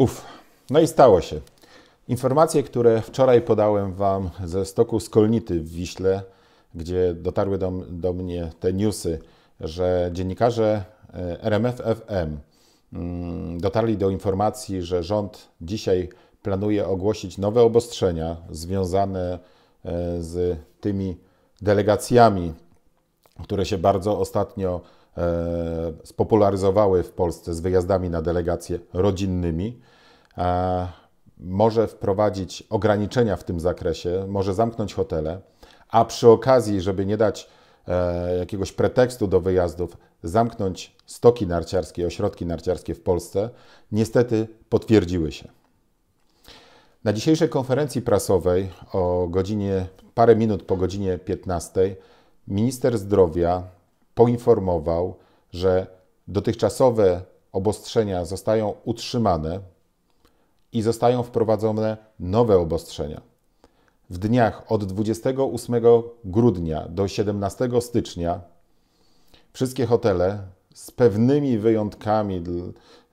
Uf, no i stało się. Informacje, które wczoraj podałem Wam ze stoku Skolnity w Wiśle, gdzie dotarły do, do mnie te newsy, że dziennikarze e, RMFFM mm, dotarli do informacji, że rząd dzisiaj planuje ogłosić nowe obostrzenia związane e, z tymi delegacjami które się bardzo ostatnio e, spopularyzowały w Polsce z wyjazdami na delegacje rodzinnymi, e, może wprowadzić ograniczenia w tym zakresie, może zamknąć hotele, a przy okazji, żeby nie dać e, jakiegoś pretekstu do wyjazdów, zamknąć stoki narciarskie, ośrodki narciarskie w Polsce, niestety potwierdziły się. Na dzisiejszej konferencji prasowej o godzinie, parę minut po godzinie 15 minister zdrowia poinformował, że dotychczasowe obostrzenia zostają utrzymane i zostają wprowadzone nowe obostrzenia. W dniach od 28 grudnia do 17 stycznia wszystkie hotele z pewnymi wyjątkami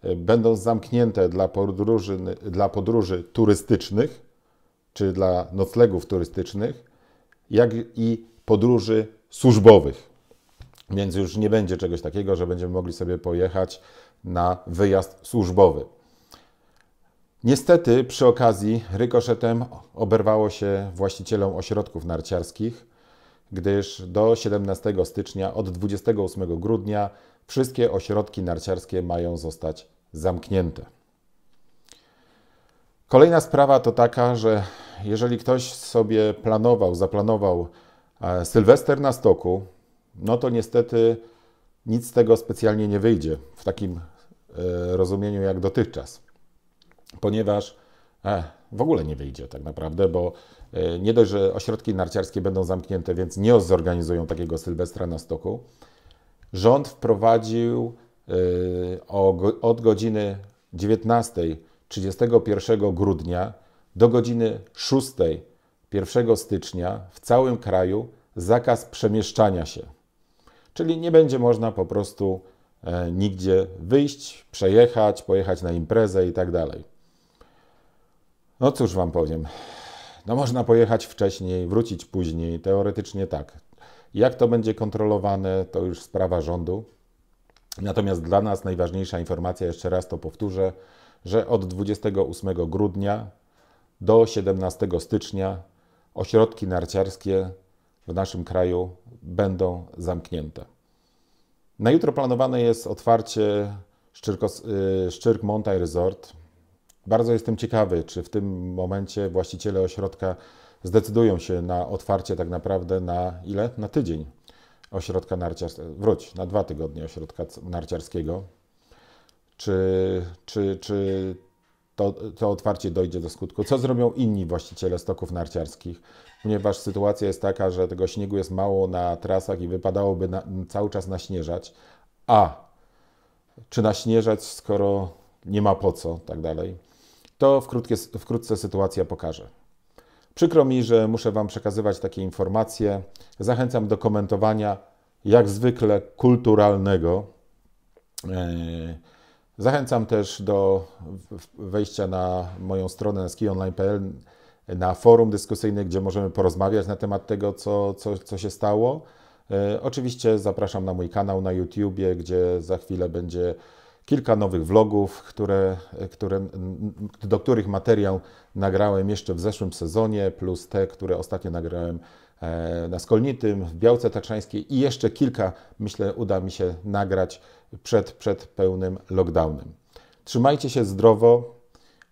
e, będą zamknięte dla podróży, dla podróży turystycznych czy dla noclegów turystycznych, jak i podróży służbowych. Więc już nie będzie czegoś takiego, że będziemy mogli sobie pojechać na wyjazd służbowy. Niestety przy okazji rykoszetem oberwało się właścicielom ośrodków narciarskich, gdyż do 17 stycznia od 28 grudnia wszystkie ośrodki narciarskie mają zostać zamknięte. Kolejna sprawa to taka, że jeżeli ktoś sobie planował, zaplanował Sylwester na stoku, no to niestety nic z tego specjalnie nie wyjdzie w takim e, rozumieniu jak dotychczas, ponieważ e, w ogóle nie wyjdzie tak naprawdę, bo e, nie dość, że ośrodki narciarskie będą zamknięte, więc nie zorganizują takiego Sylwestra na stoku. Rząd wprowadził od godziny 19:31 grudnia do godziny 6 1 stycznia w całym kraju zakaz przemieszczania się. Czyli nie będzie można po prostu e, nigdzie wyjść, przejechać, pojechać na imprezę i tak dalej. No cóż wam powiem. No można pojechać wcześniej, wrócić później, teoretycznie tak. Jak to będzie kontrolowane, to już sprawa rządu. Natomiast dla nas najważniejsza informacja, jeszcze raz to powtórzę, że od 28 grudnia do 17 stycznia ośrodki narciarskie w naszym kraju będą zamknięte. Na jutro planowane jest otwarcie Szczyrkos, y, Szczyrk Mountain Resort. Bardzo jestem ciekawy, czy w tym momencie właściciele ośrodka zdecydują się na otwarcie tak naprawdę na ile? Na tydzień ośrodka narciarskiego. Wróć, na dwa tygodnie ośrodka narciarskiego. Czy, czy, czy to, to otwarcie dojdzie do skutku. Co zrobią inni właściciele stoków narciarskich? Ponieważ sytuacja jest taka, że tego śniegu jest mało na trasach i wypadałoby na, cały czas naśnieżać. A czy naśnieżać, skoro nie ma po co, tak dalej? To wkrótce sytuacja pokaże. Przykro mi, że muszę Wam przekazywać takie informacje. Zachęcam do komentowania, jak zwykle kulturalnego. Yy Zachęcam też do wejścia na moją stronę skionline.pl, na forum dyskusyjne, gdzie możemy porozmawiać na temat tego, co, co, co się stało. E, oczywiście zapraszam na mój kanał na YouTubie, gdzie za chwilę będzie kilka nowych vlogów, które, które, do których materiał nagrałem jeszcze w zeszłym sezonie, plus te, które ostatnio nagrałem E, na Skolnitym, w Białce Tatrzańskiej i jeszcze kilka, myślę, uda mi się nagrać przed, przed pełnym lockdownem. Trzymajcie się zdrowo.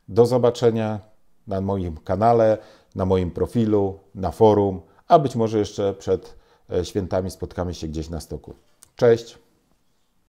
Do zobaczenia na moim kanale, na moim profilu, na forum, a być może jeszcze przed e, świętami spotkamy się gdzieś na stoku. Cześć!